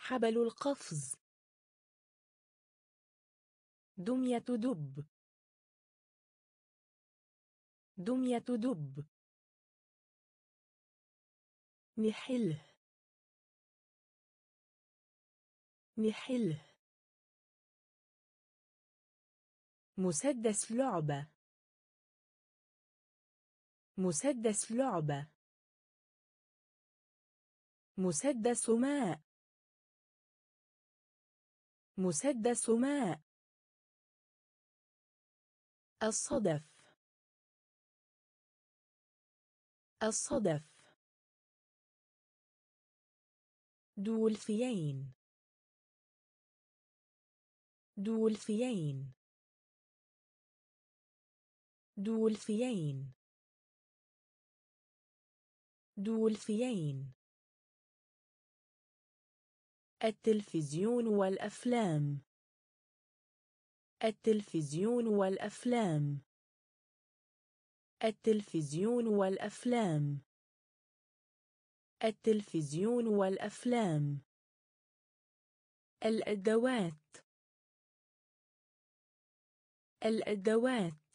حبل القفز دمية دب دمية دب نحله نحله مسدس لعبة مسدس لعبة مسدس ماء مسدس ماء الصدف الصدف دولفين دولفين دولفين دولفين التلفزيون والأفلام التلفزيون والأفلام التلفزيون والأفلام التلفزيون والأفلام الأدوات الأدوات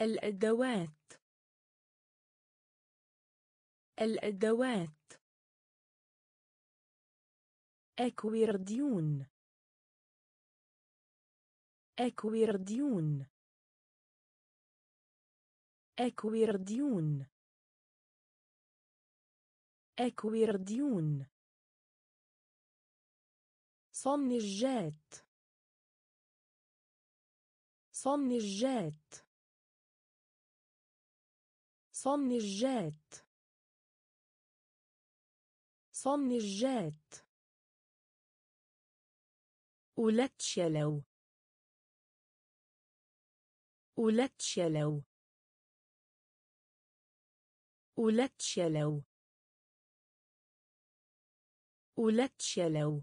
الأدوات الأدوات أكويرديون أكويرديون أكويرديون أكويرديون صن الجات صن الجات ولتشلو ولتشلو ولتشلو ولتشلو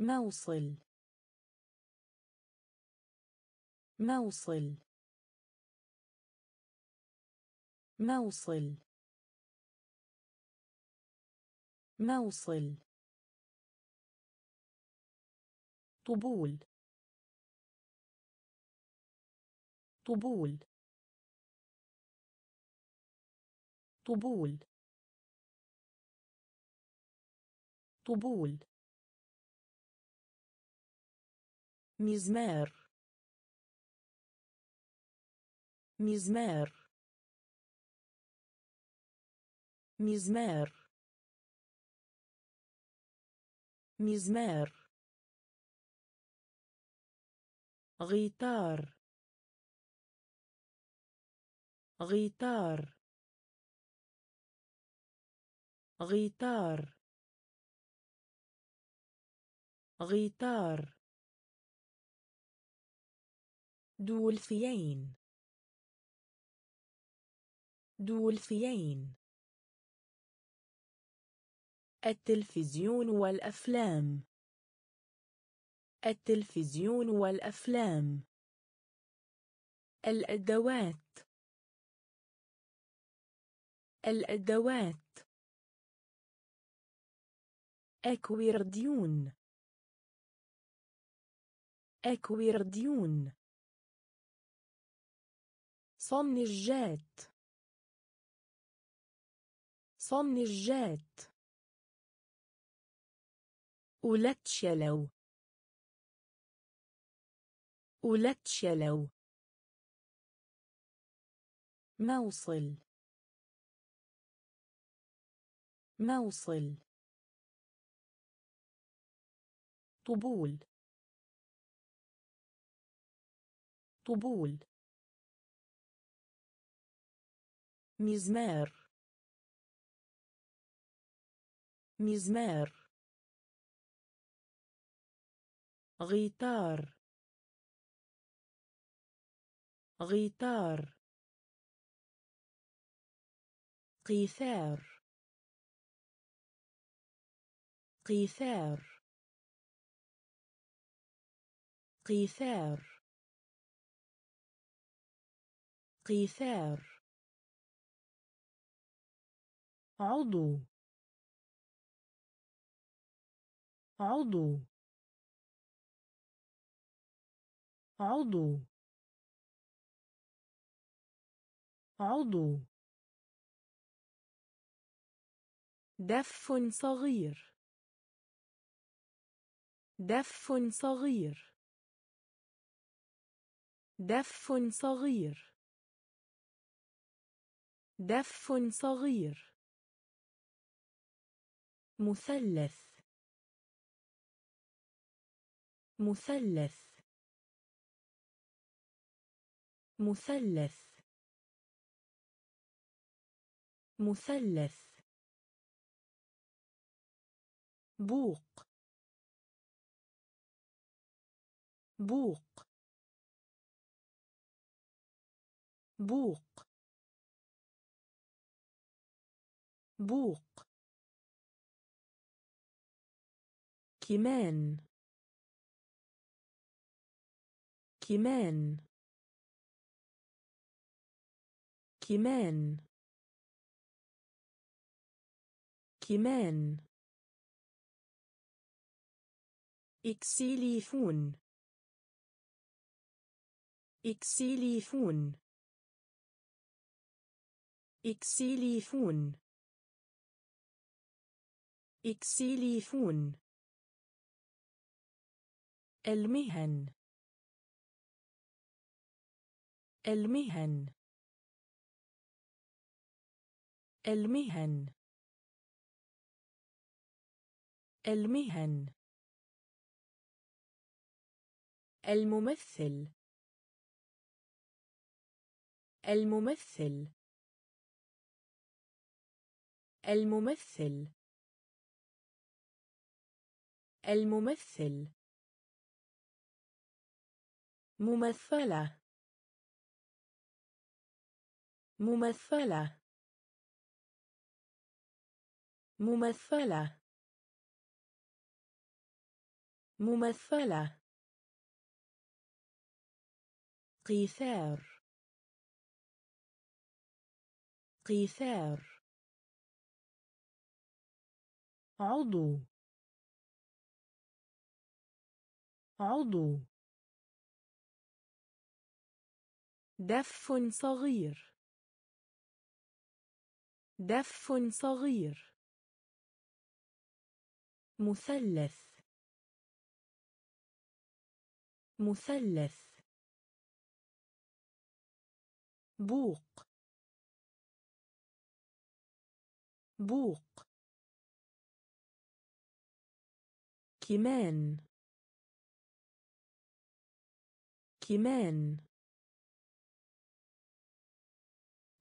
موصل موصل موصل موصل طبول طبول طبول طبول مزمار مزمار مزمار مزمار غيتار غيتار غيتار غيتار دولفيين دولفيين التلفزيون والأفلام التلفزيون والأفلام الأدوات الأدوات أكويرديون أكويرديون صنجات صنجات أولتشلو ولتشلو موصل موصل طبول طبول مزمار مزمار غيتار غيتار قيثار قيثار قيثار قيثار عضو عضو عضو عضو دف صغير دف صغير دف صغير دف صغير مثلث مثلث مثلث مثلث بوق بوق بوق بوق كمان كمان كمان كمان إكسيليفون إكسيليفون إكسيليفون إكسيليفون المهن المهن المهن المهن الممثل الممثل الممثل الممثل ممثلة ممثلة ممثلة ممثلة. ممثلة قيثار قيثار عضو عضو دف صغير دف صغير مثلث مثلث بوق بوق كمان كمان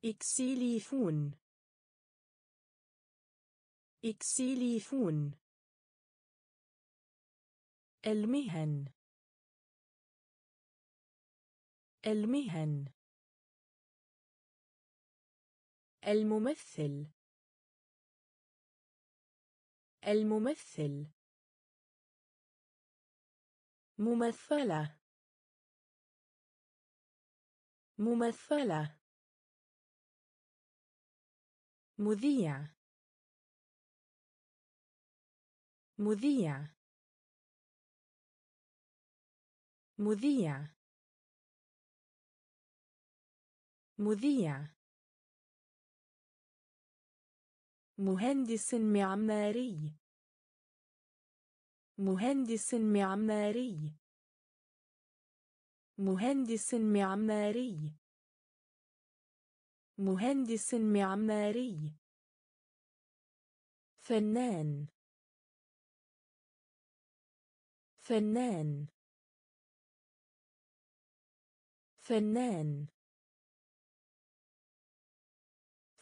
إكسيليفون إكسيليفون المهن المهن الممثل الممثل ممثلة ممثلة مذيع مذيع مذيع مذيع مهندس معماري مهندس معماري مهندس معماري مهندس معماري فنان فنان فنان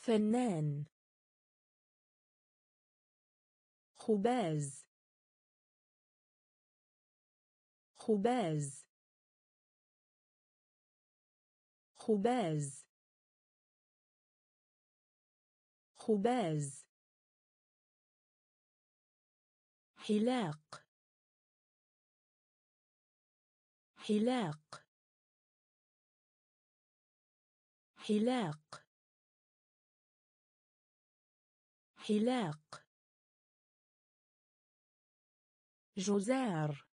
فنان خباز خباز خباز خباز حلاق حلاق حلاق حلاق جزار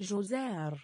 جزار